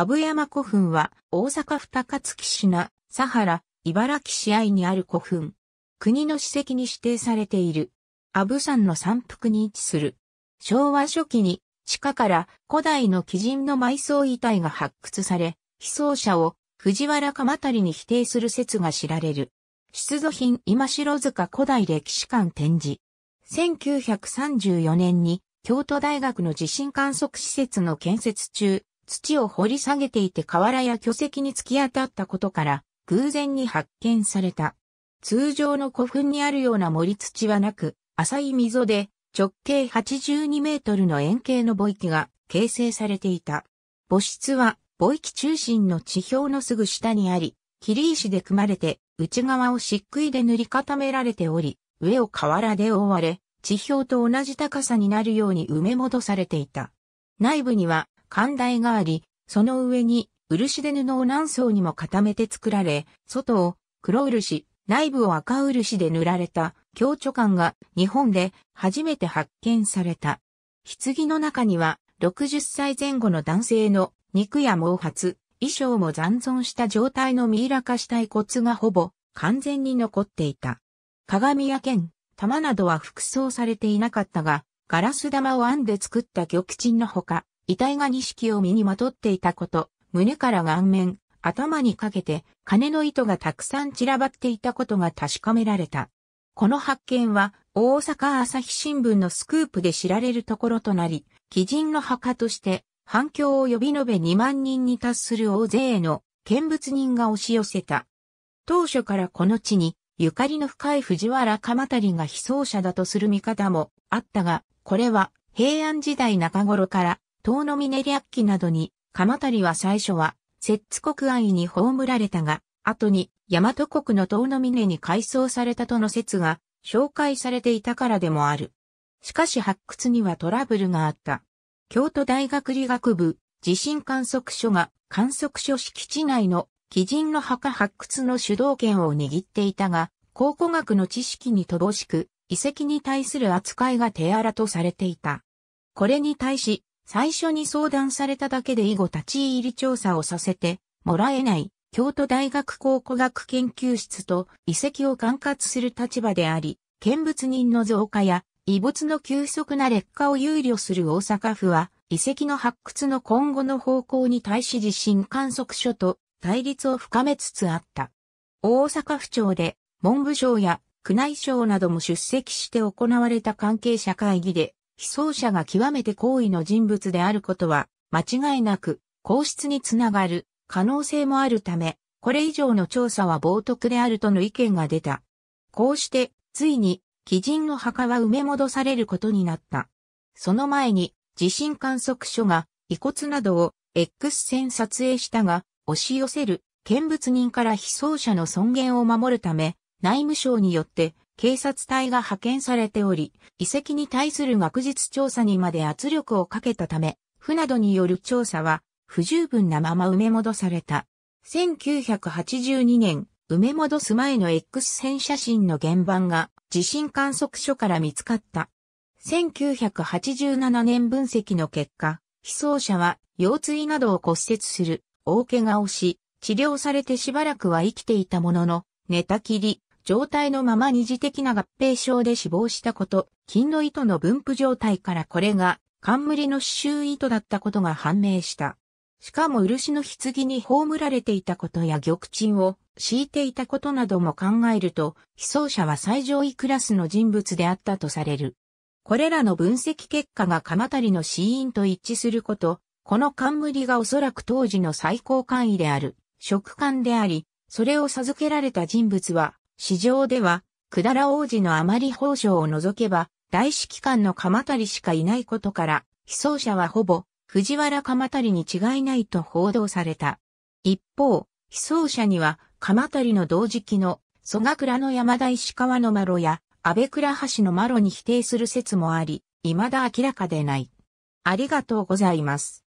阿部山古墳は大阪府高槻市な佐原、茨城市愛にある古墳。国の史跡に指定されている。阿部山の山腹に位置する。昭和初期に地下から古代の鬼人の埋葬遺体が発掘され、被葬者を藤原鎌足に否定する説が知られる。出土品今城塚古代歴史館展示。1934年に京都大学の地震観測施設の建設中、土を掘り下げていて瓦や巨石に突き当たったことから、偶然に発見された。通常の古墳にあるような盛り土はなく、浅い溝で直径82メートルの円形の墓域が形成されていた。墓室は墓域中心の地表のすぐ下にあり、霧石で組まれて内側を漆喰で塗り固められており、上を瓦で覆われ、地表と同じ高さになるように埋め戻されていた。内部には寛大があり、その上に漆で布を何層にも固めて作られ、外を黒漆、内部を赤漆で塗られた強著感が日本で初めて発見された。棺の中には60歳前後の男性の肉や毛髪、衣装も残存した状態のミイラ化した遺骨がほぼ完全に残っていた。鏡や剣、玉などは服装されていなかったが、ガラス玉を編んで作った玉鎮のほか、遺体が錦を身にまとっていたこと、胸から顔面、頭にかけて金の糸がたくさん散らばっていたことが確かめられた。この発見は大阪朝日新聞のスクープで知られるところとなり、鬼人の墓として反響を呼び延べ2万人に達する大勢の見物人が押し寄せた。当初からこの地にゆかりの深い藤原鎌足が被葬者だとする見方もあったが、これは平安時代中頃から遠野峰略記などに、鎌足は最初は、摂津国安に葬られたが、後に、大和国の遠野峰に改装されたとの説が、紹介されていたからでもある。しかし発掘にはトラブルがあった。京都大学理学部地震観測所が観測所敷地内の基人の墓発掘の主導権を握っていたが、考古学の知識に乏しく、遺跡に対する扱いが手荒とされていた。これに対し、最初に相談されただけで以後立ち入り調査をさせてもらえない京都大学考古学研究室と遺跡を管轄する立場であり、見物人の増加や遺物の急速な劣化を憂慮する大阪府は、遺跡の発掘の今後の方向に対し地震観測所と対立を深めつつあった。大阪府庁で文部省や宮内省なども出席して行われた関係者会議で、被葬者が極めて高位の人物であることは、間違いなく、皇室につながる可能性もあるため、これ以上の調査は冒涜であるとの意見が出た。こうして、ついに、鬼人の墓は埋め戻されることになった。その前に、地震観測所が遺骨などを X 線撮影したが、押し寄せる見物人から被葬者の尊厳を守るため、内務省によって警察隊が派遣されており、遺跡に対する学術調査にまで圧力をかけたため、府などによる調査は不十分なまま埋め戻された。1982年、埋め戻す前の X 線写真の現場が地震観測所から見つかった。1987年分析の結果、被葬者は腰椎などを骨折する大怪我をし、治療されてしばらくは生きていたものの、寝たきり、状態のまま二次的な合併症で死亡したこと、金の糸の分布状態からこれが冠の刺繍糸だったことが判明した。しかも漆の棺に葬られていたことや玉鎮を敷いていたことなども考えると、被葬者は最上位クラスの人物であったとされる。これらの分析結果が鎌足の死因と一致すること、この冠がおそらく当時の最高官位である、職官であり、それを授けられた人物は、市場では、百済王子のあまり宝章を除けば、大指揮官の鎌足しかいないことから、被葬者はほぼ、藤原鎌足に違いないと報道された。一方、被葬者には、鎌足の同時期の、蘇我倉の山田石川のマロや、安倍倉橋のマロに否定する説もあり、未だ明らかでない。ありがとうございます。